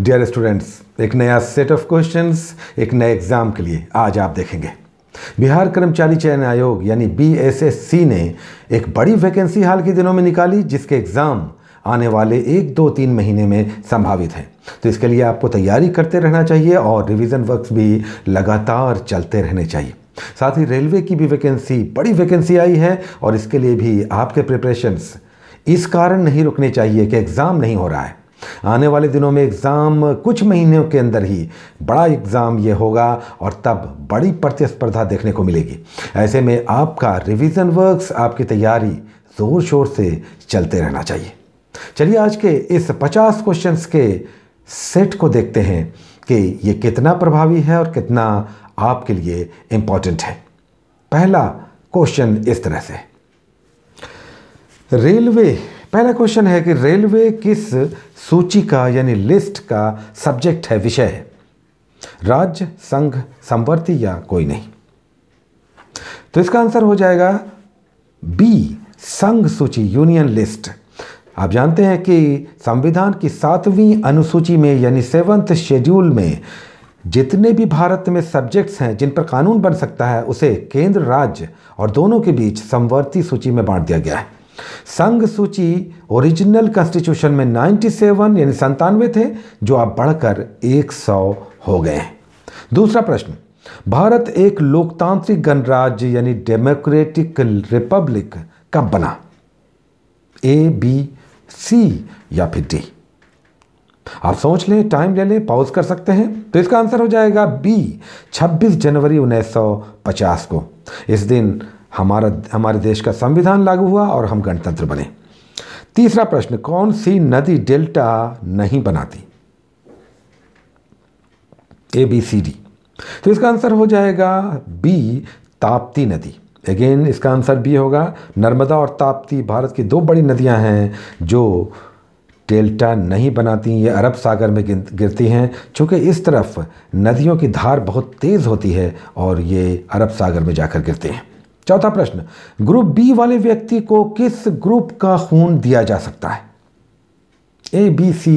dear students एक नया set of questions एक नए एग्ज़ाम के लिए आज आप देखेंगे बिहार कर्मचारी चयन आयोग यानी बी ने एक बड़ी वैकेंसी हाल के दिनों में निकाली जिसके एग्ज़ाम आने वाले एक दो तीन महीने में संभावित हैं तो इसके लिए आपको तैयारी करते रहना चाहिए और रिविज़न वर्क भी लगातार चलते रहने चाहिए साथ ही रेलवे की भी वैकेंसी बड़ी वैकेंसी आई है और इसके लिए भी आपके प्रिपरेशंस इस कारण नहीं रुकने चाहिए कि एग्ज़ाम नहीं हो रहा है आने वाले दिनों में एग्ज़ाम कुछ महीनों के अंदर ही बड़ा एग्ज़ाम ये होगा और तब बड़ी प्रतिस्पर्धा देखने को मिलेगी ऐसे में आपका रिविज़न वर्क्स आपकी तैयारी ज़ोर शोर से चलते रहना चाहिए चलिए आज के इस पचास क्वेश्चंस के सेट को देखते हैं कि ये कितना प्रभावी है और कितना आपके लिए इम्पॉर्टेंट है पहला क्वेश्चन इस तरह से रेलवे पहला क्वेश्चन है कि रेलवे किस सूची का यानी लिस्ट का सब्जेक्ट है विषय है राज्य संघ संवर्ती या कोई नहीं तो इसका आंसर हो जाएगा बी संघ सूची यूनियन लिस्ट आप जानते हैं कि संविधान की सातवीं अनुसूची में यानी सेवंथ शेड्यूल में जितने भी भारत में सब्जेक्ट्स हैं जिन पर कानून बन सकता है उसे केंद्र राज्य और दोनों के बीच समवर्ती सूची में बांट दिया गया है संघ सूची ओरिजिनल कॉन्स्टिट्यूशन में 97 यानी संतानवे थे जो अब बढ़कर 100 हो गए हैं दूसरा प्रश्न भारत एक लोकतांत्रिक गणराज्य यानी डेमोक्रेटिक रिपब्लिक कब बना ए बी सी या फिर डी आप सोच लें टाइम ले लें पॉज कर सकते हैं तो इसका आंसर हो जाएगा बी 26 जनवरी 1950 को इस दिन हमारा हमारे देश का संविधान लागू हुआ और हम गणतंत्र बने तीसरा प्रश्न कौन सी नदी डेल्टा नहीं बनाती ए बी सी डी तो इसका आंसर हो जाएगा बी ताप्ती नदी अगेन इसका आंसर बी होगा नर्मदा और ताप्ती भारत की दो बड़ी नदियां हैं जो डेल्टा नहीं बनाती ये अरब सागर में गिरती हैं चूँकि इस तरफ नदियों की धार बहुत तेज़ होती है और ये अरब सागर में जाकर गिरते हैं चौथा प्रश्न ग्रुप बी वाले व्यक्ति को किस ग्रुप का खून दिया जा सकता है ए बी सी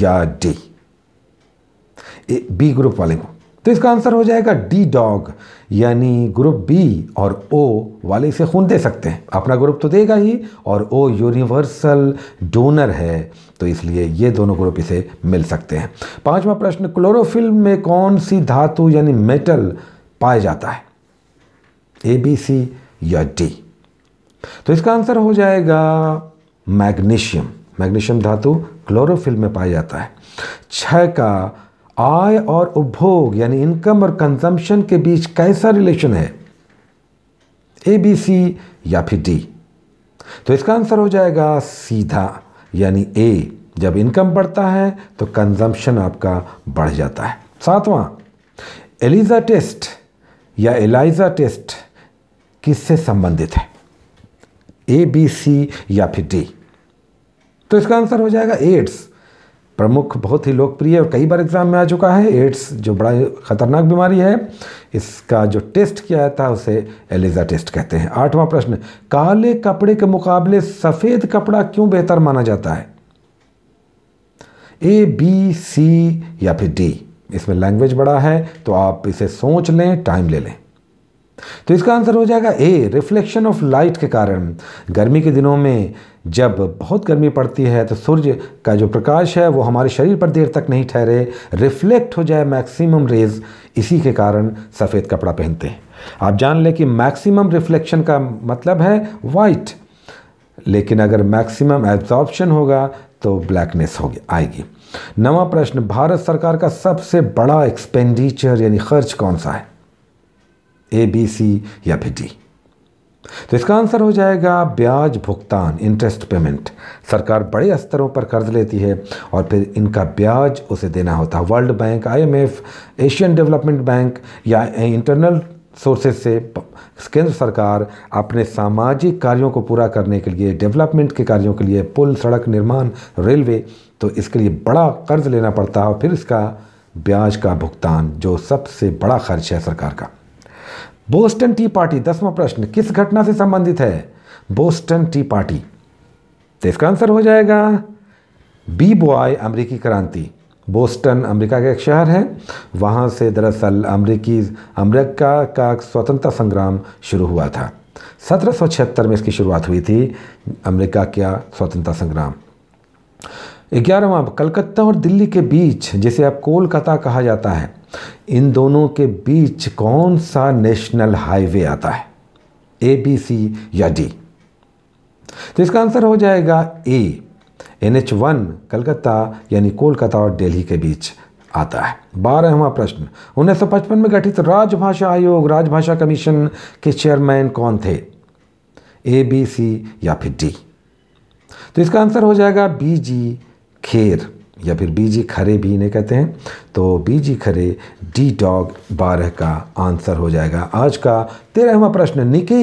या डी बी ग्रुप वाले को तो इसका आंसर हो जाएगा डी डॉग यानी ग्रुप बी और ओ वाले इसे खून दे सकते हैं अपना ग्रुप तो देगा ही और ओ यूनिवर्सल डोनर है तो इसलिए ये दोनों ग्रुप इसे मिल सकते हैं पांचवा प्रश्न क्लोरोफिल में कौन सी धातु यानी मेटल पाया जाता है ए बी सी या डी तो इसका आंसर हो जाएगा मैग्नीशियम मैग्नीशियम धातु क्लोरोफिल में पाया जाता है छह का आय और उपभोग यानी इनकम और कंजम्पशन के बीच कैसा रिलेशन है ए बी सी या फिर डी तो इसका आंसर हो जाएगा सीधा यानी ए जब इनकम बढ़ता है तो कंजम्पशन आपका बढ़ जाता है सातवां एलिजा टेस्ट या एलाइजा टेस्ट किससे संबंधित है ए बी सी या फिर डी तो इसका आंसर हो जाएगा एड्स प्रमुख बहुत ही लोकप्रिय और कई बार एग्जाम में आ चुका है एड्स जो बड़ा खतरनाक बीमारी है इसका जो टेस्ट किया जाता है उसे एलिजा टेस्ट कहते हैं आठवां प्रश्न काले कपड़े के मुकाबले सफ़ेद कपड़ा क्यों बेहतर माना जाता है ए बी सी या फिर डी इसमें लैंग्वेज बड़ा है तो आप इसे सोच लें टाइम ले लें तो इसका आंसर हो जाएगा ए रिफ्लेक्शन ऑफ लाइट के कारण गर्मी के दिनों में जब बहुत गर्मी पड़ती है तो सूर्य का जो प्रकाश है वो हमारे शरीर पर देर तक नहीं ठहरे रिफ्लेक्ट हो जाए मैक्सिमम रेज इसी के कारण सफ़ेद कपड़ा पहनते हैं आप जान लें कि मैक्सिमम रिफ्लेक्शन का मतलब है वाइट लेकिन अगर मैक्सिमम एब्जॉर्प्शन होगा तो ब्लैकनेस होगी आएगी नवा प्रश्न भारत सरकार का सबसे बड़ा एक्सपेंडिचर यानी खर्च कौन सा है ए बी सी या फिर डी तो इसका आंसर हो जाएगा ब्याज भुगतान इंटरेस्ट पेमेंट सरकार बड़े स्तरों पर कर्ज लेती है और फिर इनका ब्याज उसे देना होता है World Bank IMF, Asian Development Bank या इंटरनल सोर्सेज से केंद्र सरकार अपने सामाजिक कार्यों को पूरा करने के लिए डेवलपमेंट के कार्यों के लिए पुल सड़क निर्माण रेलवे तो इसके लिए बड़ा कर्ज लेना पड़ता है और फिर इसका ब्याज का भुगतान जो सबसे बड़ा खर्च है सरकार का बोस्टन टी पार्टी दसवां प्रश्न किस घटना से संबंधित है बोस्टन टी पार्टी तो इसका आंसर हो जाएगा बी बॉय अमरीकी क्रांति बोस्टन अमेरिका का एक शहर है वहाँ से दरअसल अमरीकी अमेरिका का स्वतंत्रता संग्राम शुरू हुआ था सत्रह में इसकी शुरुआत हुई थी अमेरिका का स्वतंत्रता संग्राम ग्यारहवा कलकत्ता और दिल्ली के बीच जिसे अब कोलकाता कहा जाता है इन दोनों के बीच कौन सा नेशनल हाईवे आता है ए बी सी या डी तो इसका आंसर हो जाएगा A N H one Calcutta यानी कोलकाता और दिल्ली के बीच आता है बारहवा प्रश्न 1955 में गठित राजभाषा आयोग राजभाषा कमीशन के चेयरमैन कौन थे ए बी सी या फिर डी तो इसका आंसर हो जाएगा बी जी खेर या फिर बीजी खरे भी इन्हें कहते हैं तो बीजी खरे डी डॉग बारह का आंसर हो जाएगा आज का तेरहवा प्रश्न निकी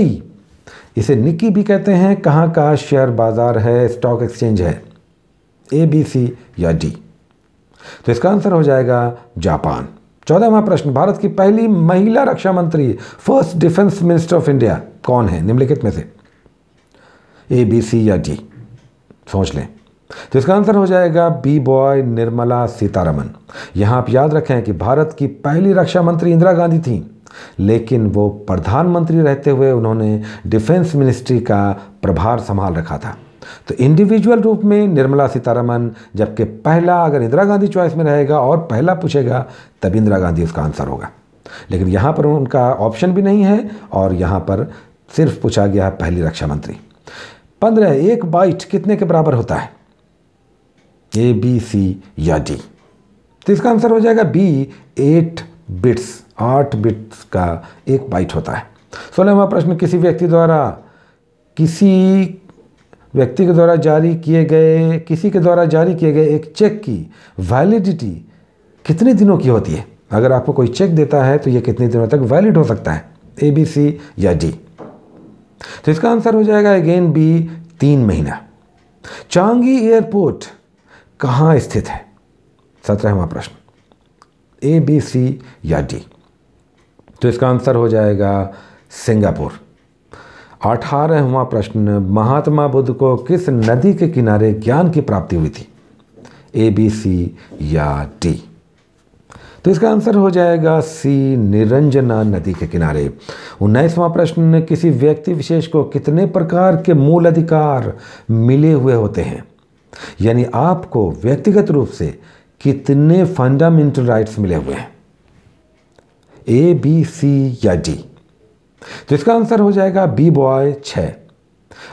इसे निकी भी कहते हैं कहाँ का शेयर बाज़ार है स्टॉक एक्सचेंज है ए बी सी या डी तो इसका आंसर हो जाएगा जापान चौदहवा प्रश्न भारत की पहली महिला रक्षा मंत्री first defence minister of India कौन है निम्नलिखित में से ए बी सी या डी सोच लें तो इसका आंसर हो जाएगा बी बॉय निर्मला सीतारमन यहां आप याद रखें कि भारत की पहली रक्षा मंत्री इंदिरा गांधी थी लेकिन वो प्रधानमंत्री रहते हुए उन्होंने डिफेंस मिनिस्ट्री का प्रभार संभाल रखा था तो इंडिविजुअल रूप में निर्मला सीतारमन जबकि पहला अगर इंदिरा गांधी चॉइस में रहेगा और पहला पूछेगा तब इंदिरा गांधी उसका आंसर होगा लेकिन यहां पर उनका ऑप्शन भी नहीं है और यहां पर सिर्फ पूछा गया है पहली रक्षा मंत्री पंद्रह एक बाइट कितने के बराबर होता है ए बी सी या डी तो इसका आंसर हो जाएगा बी एट बिट्स आठ बिट्स का एक बाइट होता है सोलहवा प्रश्न किसी व्यक्ति द्वारा किसी व्यक्ति के द्वारा जारी किए गए किसी के द्वारा जारी किए गए एक चेक की वैलिडिटी कितने दिनों की होती है अगर आपको कोई चेक देता है तो यह कितने दिनों तक वैलिड हो सकता है ए बी सी या डी तो इसका आंसर हो जाएगा अगेन बी तीन महीना चांगी एयरपोर्ट कहाँ स्थित है सत्रहवा प्रश्न ए बी सी या डी तो इसका आंसर हो जाएगा सिंगापुर अठारहवा प्रश्न महात्मा बुद्ध को किस नदी के किनारे ज्ञान की प्राप्ति हुई थी ए बी सी या डी तो इसका आंसर हो जाएगा सी निरंजना नदी के किनारे उन्नीसवां प्रश्न किसी व्यक्ति विशेष को कितने प्रकार के मूल अधिकार मिले हुए होते हैं यानी आपको व्यक्तिगत रूप से कितने फंडामेंटल राइट्स मिले हुए हैं ए बी सी या डी तो इसका आंसर हो जाएगा बी बॉय छ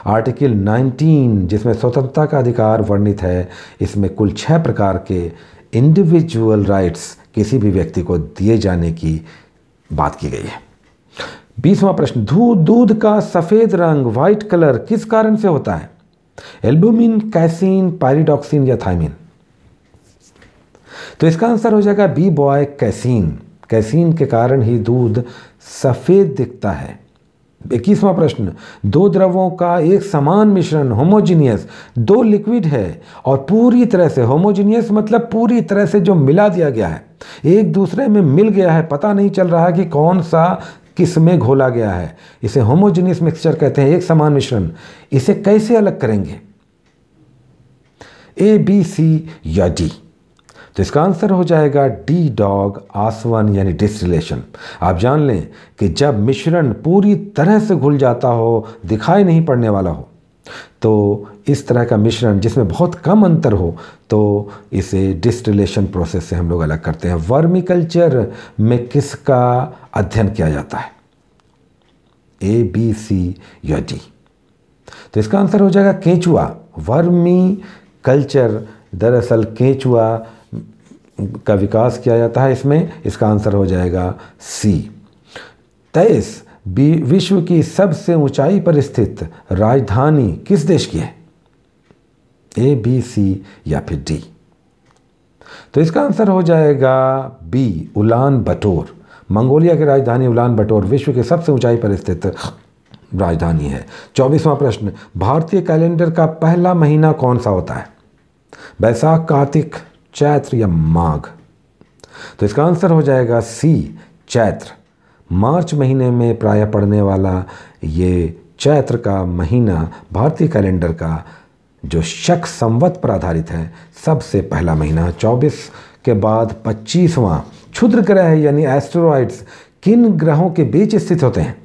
आर्टिकल 19 जिसमें स्वतंत्रता का अधिकार वर्णित है इसमें कुल छह प्रकार के इंडिविजुअल राइट्स किसी भी व्यक्ति को दिए जाने की बात की गई है बीसवा प्रश्न दूध दूध का सफ़ेद रंग व्हाइट कलर किस कारण से होता है एल्बुमिन कैसिन पायरिडॉक्सिन या थायमिन तो इसका आंसर हो जाएगा बी बॉय कैसिन कैसिन के कारण ही दूध सफ़ेद दिखता है इक्कीसवां प्रश्न दो द्रवों का एक समान मिश्रण होमोजीनियस दो लिक्विड है और पूरी तरह से होमोजीनियस मतलब पूरी तरह से जो मिला दिया गया है एक दूसरे में मिल गया है पता नहीं चल रहा कि कौन सा किस में घोला गया है इसे होमोजीनियस मिक्सचर कहते हैं एक समान मिश्रण इसे कैसे अलग करेंगे ए बी सी या डी तो इसका आंसर हो जाएगा डी डॉग आसवन यानी डिस्टिलेशन आप जान लें कि जब मिश्रण पूरी तरह से घुल जाता हो दिखाई नहीं पड़ने वाला हो तो इस तरह का मिश्रण जिसमें बहुत कम अंतर हो तो इसे डिस्टिलेशन प्रोसेस से हम लोग अलग करते हैं वर्मी कल्चर में किसका अध्ययन किया जाता है ए बी सी या डी तो इसका आंसर हो जाएगा केंचुआ वर्मी कल्चर दरअसल केंचुआ का विकास किया जाता है इसमें इसका आंसर हो जाएगा सी तेईस विश्व की सबसे ऊंचाई पर स्थित राजधानी किस देश की है ए बी सी या फिर डी तो इसका आंसर हो जाएगा बी उलान बटोर मंगोलिया की राजधानी उलान बटोर विश्व की सबसे ऊंचाई पर स्थित राजधानी है चौबीसवां प्रश्न भारतीय कैलेंडर का पहला महीना कौन सा होता है बैसाख कार्तिक चैत्र या माघ तो इसका आंसर हो जाएगा सी चैत्र मार्च महीने में प्राय पड़ने वाला ये चैत्र का महीना भारतीय कैलेंडर का जो शक संवत पर आधारित है सबसे पहला महीना चौबीस के बाद पच्चीसवां क्षुद्र ग्रह यानी एस्ट्रॉइड्स किन ग्रहों के बीच स्थित होते हैं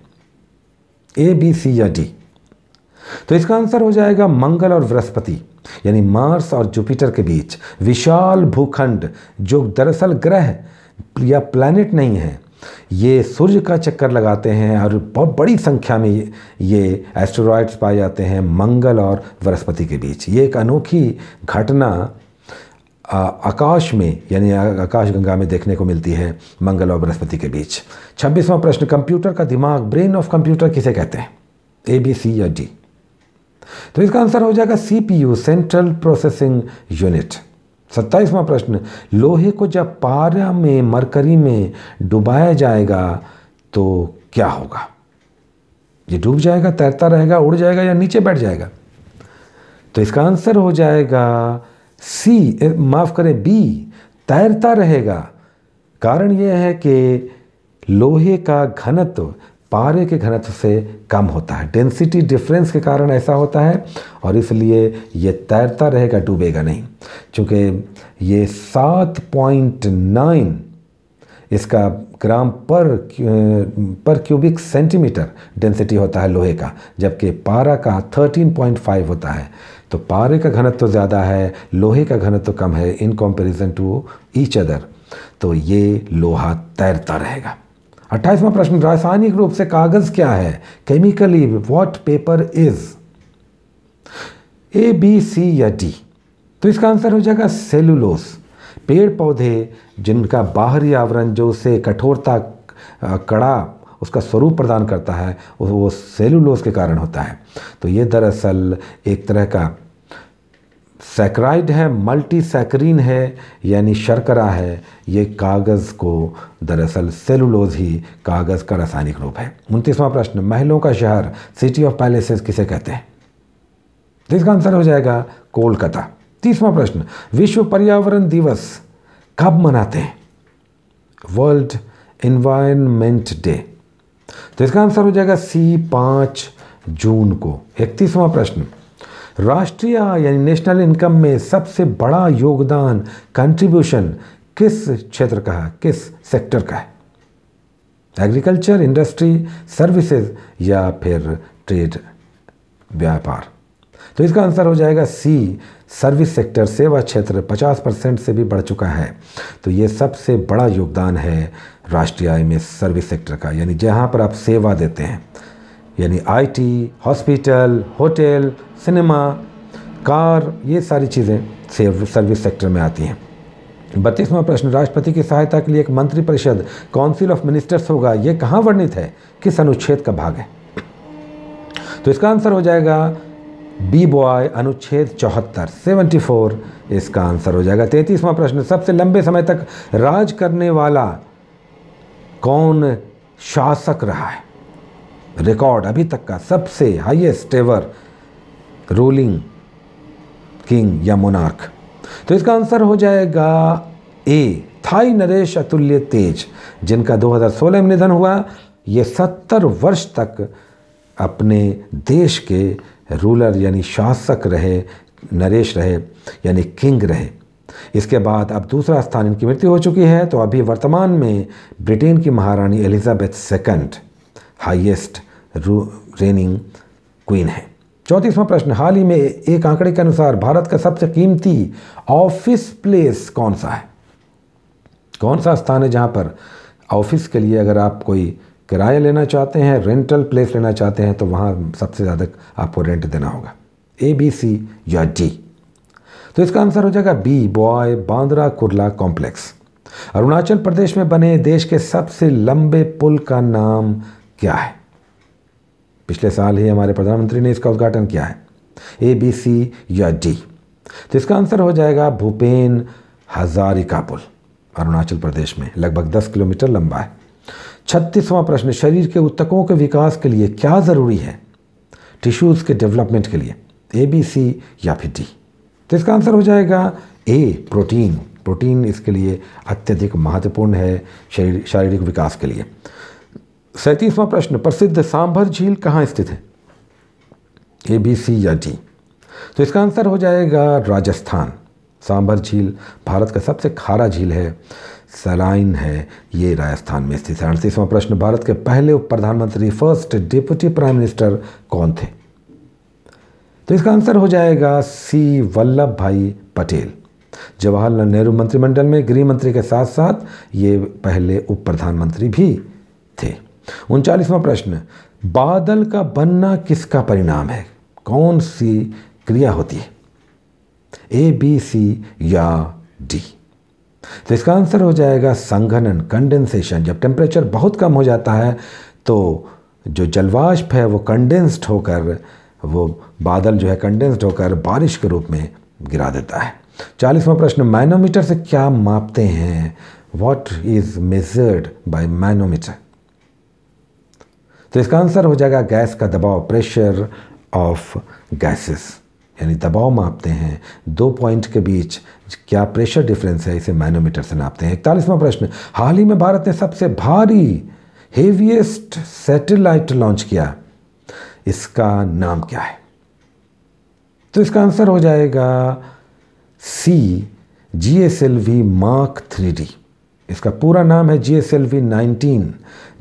ए बी सी या डी तो इसका आंसर हो जाएगा मंगल और बृहस्पति यानी मार्स और जुपिटर के बीच विशाल भूखंड जो दरअसल ग्रह या प्लैनेट नहीं है ये सूर्य का चक्कर लगाते हैं और बहुत बड़ी संख्या में ये, एस्ट्रॉयड्स पाए जाते हैं मंगल और बृहस्पति के बीच ये एक अनोखी घटना आकाश में यानी आकाश गंगा में देखने को मिलती है मंगल और बृहस्पति के बीच छब्बीसवां प्रश्न कंप्यूटर का दिमाग ब्रेन ऑफ कंप्यूटर किसे कहते हैं ए बी सी या डी तो इसका आंसर हो जाएगा C P U central processing unit सत्ताईसवां प्रश्न लोहे को जब पारा में मरकरी में डुबाया जाएगा तो क्या होगा ये डूब जाएगा तैरता रहेगा उड़ जाएगा या नीचे बैठ जाएगा तो इसका आंसर हो जाएगा सी माफ़ करें बी तैरता रहेगा कारण यह है कि लोहे का घनत्व पारे के घनत्व से कम होता है डेंसिटी डिफरेंस के कारण ऐसा होता है और इसलिए ये तैरता रहेगा डूबेगा नहीं चूँकि ये सात पॉइंट नाइन इसका ग्राम पर पर क्यूबिक सेंटीमीटर डेंसिटी होता है लोहे का जबकि पारा का 13.5 होता है तो पारे का घनत्व तो ज़्यादा है लोहे का घनत्व तो कम है in comparison to each other तो ये लोहा तैरता रहेगा अट्ठाईसवां प्रश्न रासायनिक रूप से कागज क्या है chemically what paper is A B C या डी तो इसका आंसर हो जाएगा सेलुलोस पेड़ पौधे जिनका बाहरी आवरण जो उसे कठोरता कड़ा उसका स्वरूप प्रदान करता है वो सेलुलोस के कारण होता है तो ये दरअसल एक तरह का सैक्राइड है मल्टीसैक्रीन है यानी शर्करा है ये कागज़ को दरअसल सेलुलोज ही कागज़ का रासायनिक रूप है उनतीसवां प्रश्न महलों का शहर सिटी ऑफ पैलेसेस किसे कहते हैं तो इसका आंसर हो जाएगा कोलकाता तीसवा प्रश्न विश्व पर्यावरण दिवस कब मनाते हैं वर्ल्ड इन्वायरमेंट डे तो इसका आंसर हो जाएगा सी पाँच जून को इकतीसवां प्रश्न राष्ट्रीय यानी नेशनल इनकम में सबसे बड़ा योगदान कंट्रीब्यूशन किस क्षेत्र का है किस सेक्टर का है एग्रीकल्चर इंडस्ट्री सर्विसेज या फिर ट्रेड व्यापार तो इसका आंसर हो जाएगा सी सर्विस सेक्टर सेवा क्षेत्र 50 परसेंट से भी बढ़ चुका है तो ये सबसे बड़ा योगदान है राष्ट्रीय आय में सर्विस सेक्टर का यानी जहाँ पर आप सेवा देते हैं यानी IT, hospital hotel cinema car ये सारी चीज़ें सर्विस सेक्टर में आती हैं बत्तीसवां प्रश्न राष्ट्रपति की सहायता के लिए एक मंत्रिपरिषद काउंसिल ऑफ मिनिस्टर्स होगा ये कहाँ वर्णित है किस अनुच्छेद का भाग है तो इसका आंसर हो जाएगा बी बॉय अनुच्छेद चौहत्तर सेवेंटी फोर इसका आंसर हो जाएगा तैंतीसवां प्रश्न सबसे लंबे समय तक राज करने वाला कौन शासक रहा है रिकॉर्ड अभी तक का सबसे हाईएस्ट एवर रूलिंग किंग या मोनार्क तो इसका आंसर हो जाएगा ए थाई नरेश अतुल्य तेज जिनका 2016 में निधन हुआ ये 70 वर्ष तक अपने देश के रूलर यानी शासक रहे नरेश रहे यानी किंग रहे इसके बाद अब दूसरा स्थान इनकी मृत्यु हो चुकी है तो अभी वर्तमान में ब्रिटेन की महारानी Elizabeth second highest reigning queen है चौंतीसवां प्रश्न हाल ही में एक आंकड़े के अनुसार भारत का सबसे कीमती ऑफिस प्लेस कौन सा है कौन सा स्थान है जहाँ पर ऑफिस के लिए अगर आप कोई किराया लेना चाहते हैं रेंटल प्लेस लेना चाहते हैं तो वहाँ सबसे ज़्यादा आपको रेंट देना होगा ए बी सी या डी तो इसका आंसर हो जाएगा बी बॉय बांद्रा कुर्ला कॉम्प्लेक्स अरुणाचल प्रदेश में बने देश के सबसे लंबे पुल का नाम क्या है पिछले साल ही हमारे प्रधानमंत्री ने इसका उद्घाटन किया है ए बी सी या डी तो इसका आंसर हो जाएगा भूपेन हजारिका पुल अरुणाचल प्रदेश में लगभग 10 किलोमीटर लंबा है छत्तीसवां प्रश्न शरीर के उत्तकों के विकास के लिए क्या ज़रूरी है टिश्यूज़ के डेवलपमेंट के लिए ए बी सी या फिर डी तो इसका आंसर हो जाएगा ए प्रोटीन प्रोटीन इसके लिए अत्यधिक महत्वपूर्ण है शरीर शारीरिक विकास के लिए सैंतीसवां प्रश्न प्रसिद्ध सांभर झील कहाँ स्थित है ए बी सी या डी तो इसका आंसर हो जाएगा राजस्थान सांभर झील भारत का सबसे खारा झील है सलाइन है ये राजस्थान में स्थित है अड़तीसवां प्रश्न भारत के पहले उप प्रधानमंत्री फर्स्ट डिप्टी प्राइम मिनिस्टर कौन थे तो इसका आंसर हो जाएगा सी वल्लभ भाई पटेल जवाहरलाल नेहरू मंत्रिमंडल में गृह मंत्री के साथ साथ ये पहले उप प्रधानमंत्री भी थे उनचालीसवां प्रश्न बादल का बनना किसका परिणाम है कौन सी क्रिया होती है ए बी सी या डी तो इसका आंसर हो जाएगा संघनन कंडेंसेशन जब टेम्परेचर बहुत कम हो जाता है तो जो जलवाष्प है वो कंडेंस्ड होकर वो बादल जो है कंडेंस्ड होकर बारिश के रूप में गिरा देता है चालीसवां प्रश्न मैनोमीटर से क्या मापते हैं what is measured by manometer तो इसका आंसर हो जाएगा गैस का दबाव प्रेशर ऑफ गैसेस यानी दबाव मापते हैं दो पॉइंट के बीच क्या प्रेशर डिफरेंस है इसे मैनोमीटर से नापते हैं इकतालीसवा प्रश्न हाल ही में भारत ने सबसे भारी हेवीएस्ट सैटेलाइट लॉन्च किया इसका नाम क्या है तो इसका आंसर हो जाएगा C G S L V mark three D इसका पूरा नाम है G S L V nineteen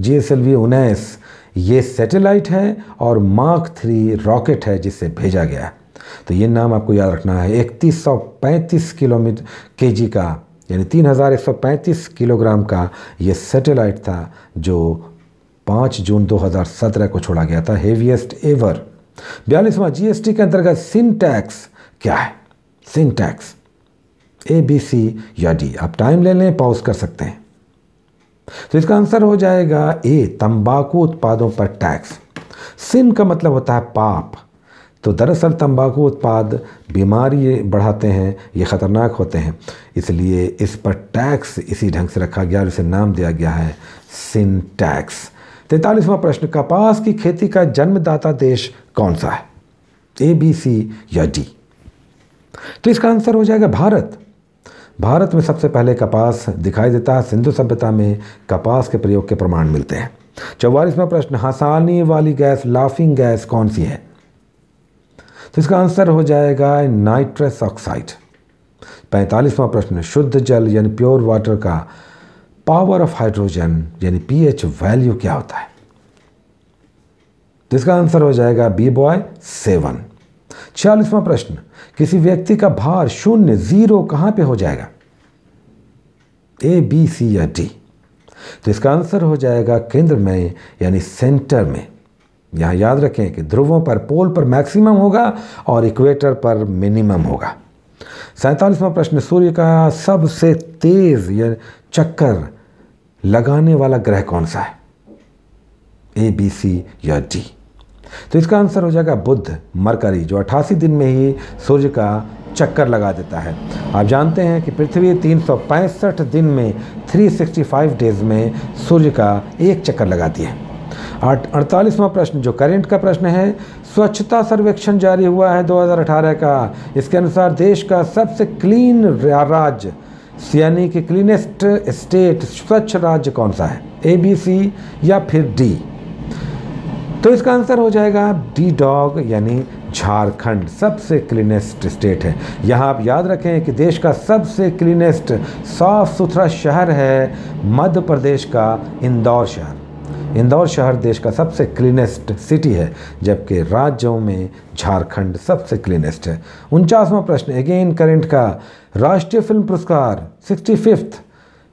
G S L V उन्नीस ये सैटेलाइट है और मार्क थ्री रॉकेट है जिसे भेजा गया है तो ये नाम आपको याद रखना है पैंतीस किलोमीटर जी का यानी पैंतीस किलोग्राम का ये सैटेलाइट था जो 5 जून 2017 को छोड़ा गया था हेवीएस्ट एवर बयालीसवां जीएसटी के अंतर्गत सिंटैक्स क्या है सिंटैक्स ए बी सी या डी आप टाइम ले लें पॉज कर सकते हैं तो इसका आंसर हो जाएगा ए तंबाकू उत्पादों पर टैक्स सिन का मतलब होता है पाप तो दरअसल तंबाकू उत्पाद बीमारी बढ़ाते हैं ये ख़तरनाक होते हैं इसलिए इस पर टैक्स इसी ढंग से रखा गया और इसे नाम दिया गया है सिन टैक्स तैंतालीसवां प्रश्न कपास की खेती का जन्मदाता देश कौन सा है ए बी सी या डी तो इसका आंसर हो जाएगा भारत भारत में सबसे पहले कपास दिखाई देता है सिंधु सभ्यता में कपास के प्रयोग के प्रमाण मिलते हैं चौवालीसवा प्रश्न हंसाने वाली गैस लाफिंग गैस कौन सी है तो इसका आंसर हो जाएगा नाइट्रस ऑक्साइड पैंतालीसवां प्रश्न शुद्ध जल यानी प्योर वाटर का पावर ऑफ हाइड्रोजन यानी पीएच वैल्यू क्या होता है तो इसका आंसर हो जाएगा बी बॉय सेवन छियालीसवां प्रश्न किसी व्यक्ति का भार शून्य जीरो कहां पे हो जाएगा ए बी सी या डी तो इसका आंसर हो जाएगा केंद्र में यानी सेंटर में यहां याद रखें कि ध्रुवों पर पोल पर मैक्सिमम होगा और इक्वेटर पर मिनिमम होगा सैतालीसवां प्रश्न सूर्य का सबसे तेज या चक्कर लगाने वाला ग्रह कौन सा है ए बी सी या डी तो इसका आंसर हो जाएगा बुद्ध मरकरी जो अट्ठासी दिन में ही सूर्य का चक्कर लगा देता है आप जानते हैं कि पृथ्वी तीन दिन में 365 डेज में सूर्य का एक चक्कर लगाती है अड़तालीसवां प्रश्न जो करेंट का प्रश्न है स्वच्छता सर्वेक्षण जारी हुआ है 2018 का इसके अनुसार देश का सबसे क्लीन राज्य यानी कि क्लीनेस्ट स्टेट स्वच्छ राज्य कौन सा है ए बी सी या फिर डी तो इसका आंसर हो जाएगा डी डॉग यानी झारखंड सबसे क्लीनेस्ट स्टेट है यहाँ आप याद रखें कि देश का सबसे क्लीनेस्ट साफ सुथरा शहर है मध्य प्रदेश का इंदौर शहर इंदौर शहर देश का सबसे क्लीनेस्ट सिटी है जबकि राज्यों में झारखंड सबसे क्लीनेस्ट है उनचासवा प्रश्न अगेन करेंट का राष्ट्रीय फिल्म पुरस्कार सिक्सटी फिफ्थ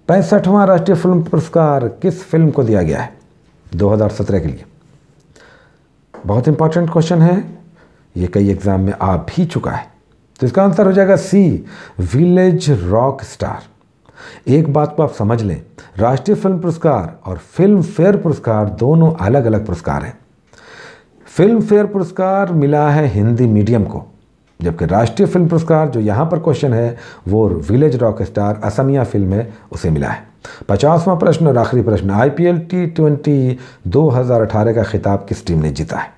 पैंसठवां राष्ट्रीय फिल्म पुरस्कार किस फिल्म को दिया गया है 2017 के लिए बहुत इंपॉर्टेंट क्वेश्चन है ये कई एग्ज़ाम में आ भी चुका है तो इसका आंसर हो जाएगा सी विलेज रॉक स्टार एक बात को आप समझ लें राष्ट्रीय फिल्म पुरस्कार और फिल्म फेयर पुरस्कार दोनों अलग अलग पुरस्कार हैं फिल्म फेयर पुरस्कार मिला है हिंदी मीडियम को जबकि राष्ट्रीय फिल्म पुरस्कार जो यहाँ पर क्वेश्चन है वो village rock star Asamiya film है उसे मिला है पचासवां प्रश्न और आखिरी प्रश्न I P L T twenty दो हज़ार अठारह का खिताब किस टीम ने जीता है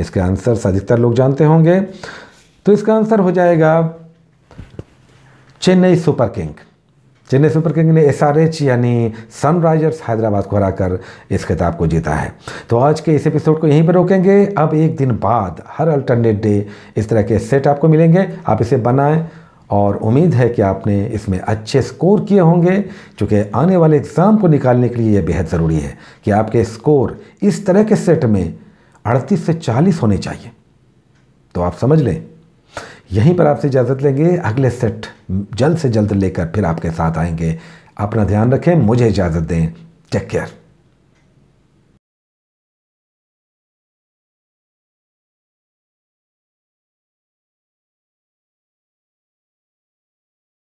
इसके आंसर अधिकतर लोग जानते होंगे तो इसका आंसर हो जाएगा Chennai Super King Chennai Super King ने एस यानी सनराइजर्स हैदराबाद को हराकर इस खिताब को जीता है तो आज के इस एपिसोड को यहीं पर रोकेंगे अब एक दिन बाद हर अल्टरनेट डे इस तरह के सेट आपको मिलेंगे आप इसे बनाएं और उम्मीद है कि आपने इसमें अच्छे स्कोर किए होंगे क्योंकि आने वाले एग्ज़ाम को निकालने के लिए यह बेहद ज़रूरी है कि आपके स्कोर इस तरह के सेट में अड़तीस से चालीस होने चाहिए तो आप समझ लें यहीं पर आपसे इजाज़त लेंगे अगले सेट जल्द से जल्द लेकर फिर आपके साथ आएंगे अपना ध्यान रखें मुझे इजाज़त दें टेक केयर